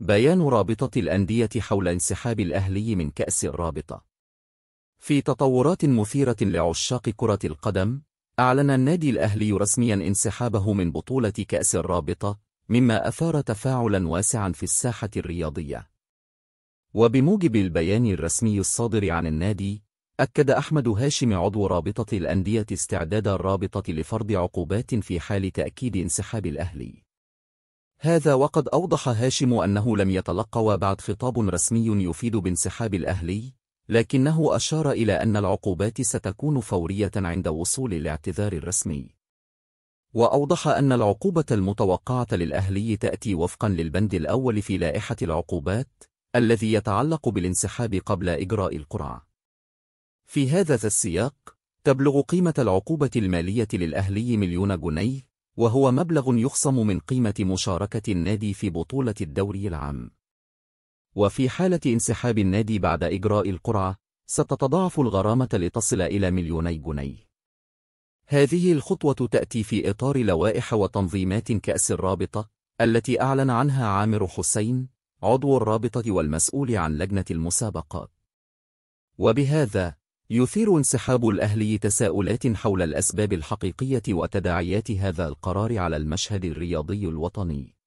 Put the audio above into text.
بيان رابطة الأندية حول انسحاب الأهلي من كأس الرابطة في تطورات مثيرة لعشاق كرة القدم، أعلن النادي الأهلي رسميا انسحابه من بطولة كأس الرابطة، مما أثار تفاعلا واسعا في الساحة الرياضية. وبموجب البيان الرسمي الصادر عن النادي، أكد أحمد هاشم عضو رابطة الأندية استعداد الرابطة لفرض عقوبات في حال تأكيد انسحاب الأهلي. هذا وقد أوضح هاشم أنه لم يتلقى بعد خطاب رسمي يفيد بانسحاب الأهلي لكنه أشار إلى أن العقوبات ستكون فورية عند وصول الاعتذار الرسمي وأوضح أن العقوبة المتوقعة للأهلي تأتي وفقا للبند الأول في لائحة العقوبات الذي يتعلق بالانسحاب قبل إجراء القرعة في هذا السياق تبلغ قيمة العقوبة المالية للأهلي مليون جنيه وهو مبلغ يخصم من قيمة مشاركة النادي في بطولة الدوري العام وفي حالة انسحاب النادي بعد إجراء القرعة ستتضاعف الغرامة لتصل إلى مليوني جنيه هذه الخطوة تأتي في إطار لوائح وتنظيمات كأس الرابطة التي أعلن عنها عامر حسين عضو الرابطة والمسؤول عن لجنة المسابقات وبهذا يثير انسحاب الأهلي تساؤلات حول الأسباب الحقيقية وتداعيات هذا القرار على المشهد الرياضي الوطني